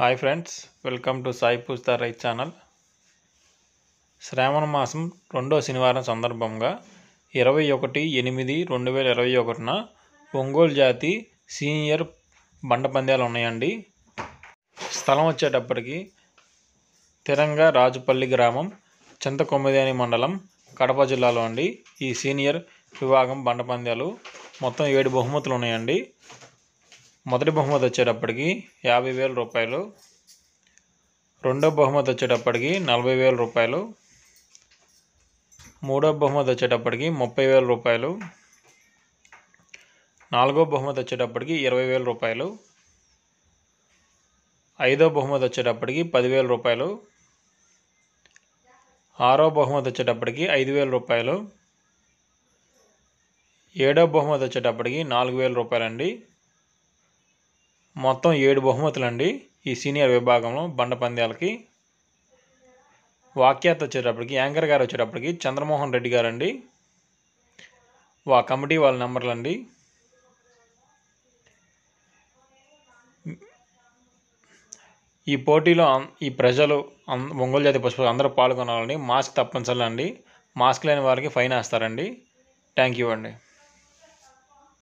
hi friends welcome to Sai Pujitha right channel శ్రావణ మాసం రెండో శనివారం సందర్భంగా ఇరవై ఒకటి ఎనిమిది రెండు వేల ఇరవై ఒకటిన ఒంగోలు జాతి సీనియర్ బండ పందాలు ఉన్నాయండి స్థలం వచ్చేటప్పటికి తిరంగ రాజుపల్లి గ్రామం చింతకొమ్మిదేని మండలం కడప జిల్లాలో అండి ఈ సీనియర్ విభాగం బండ పందాలు మొత్తం ఏడు బహుమతులు ఉన్నాయండి మొదటి బహుమతి వచ్చేటప్పటికి యాభై వేల రూపాయలు రెండో బహుమతి వచ్చేటప్పటికి నలభై వేల రూపాయలు మూడో బహుమతి వచ్చేటప్పటికి ముప్పై వేల రూపాయలు నాలుగో బహుమతి వచ్చేటప్పటికి ఇరవై వేల రూపాయలు ఐదో బహుమతి వచ్చేటప్పటికి పదివేల రూపాయలు ఆరో బహుమతి వచ్చేటప్పటికి ఐదు వేల రూపాయలు ఏడో బహుమతి వచ్చేటప్పటికి నాలుగు వేల రూపాయలండి మొత్తం ఏడు బహుమతులండి ఈ సీనియర్ విభాగంలో బండ పంద్యాలకి వాక్యాత వచ్చేటప్పటికి యాంకర్ గారు వచ్చేటప్పటికి చంద్రమోహన్ రెడ్డి గారు అండి వా కమిటీ వాళ్ళ నెంబర్లు అండి ఈ పోటీలో ఈ ప్రజలు ఒంగోలు జాతి పశువులు అందరూ పాల్గొనాలని మాస్క్ తప్పనిసరిలో అండి మాస్క్ లేని వారికి ఫైన్ వేస్తారండి థ్యాంక్ యూ అండి